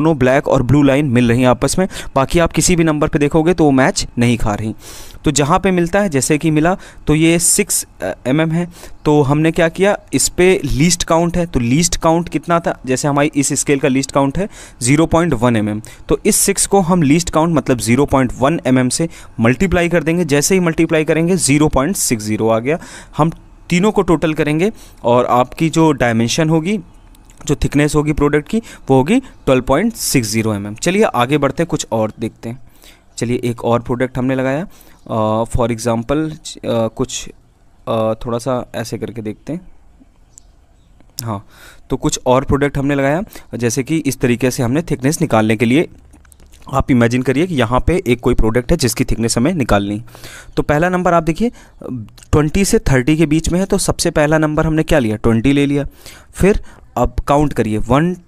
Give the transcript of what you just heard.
दोनों ब्लैक और blue line मिल रही हैं आपस में बाकी आप किसी भी नंबर पे देखोगे तो वो मैच नहीं खा रही तो जहाँ पे मिलता है जैसे कि मिला तो ये सिक्स एम एम है तो हमने क्या किया इस पर लीस्ट काउंट है तो लीस्ट काउंट कितना था जैसे हमारी इस स्केल का लीस्ट काउंट है zero point one M M तो इस सिक्स को हम लीस्ट काउंट मतलब zero point one M M से मल्टीप्लाई कर देंगे जैसे ही मल्टीप्लाई करेंगे जीरो पॉइंट सिक्स जीरो आ गया हम तीनों को टोटल करेंगे और आपकी जो डायमेंशन होगी जो थिकनेस होगी प्रोडक्ट की वो होगी 12.60 पॉइंट mm. चलिए आगे बढ़ते हैं कुछ और देखते हैं चलिए एक और प्रोडक्ट हमने लगाया फॉर एग्ज़ाम्पल कुछ आ, थोड़ा सा ऐसे करके देखते हैं हाँ तो कुछ और प्रोडक्ट हमने लगाया जैसे कि इस तरीके से हमने थिकनेस निकालने के लिए आप इमेजिन करिए कि यहाँ पे एक कोई प्रोडक्ट है जिसकी थिकनेस हमें निकालनी तो पहला नंबर आप देखिए 20 से 30 के बीच में है तो सबसे पहला नंबर हमने क्या लिया 20 ले लिया फिर अब काउंट करिए वन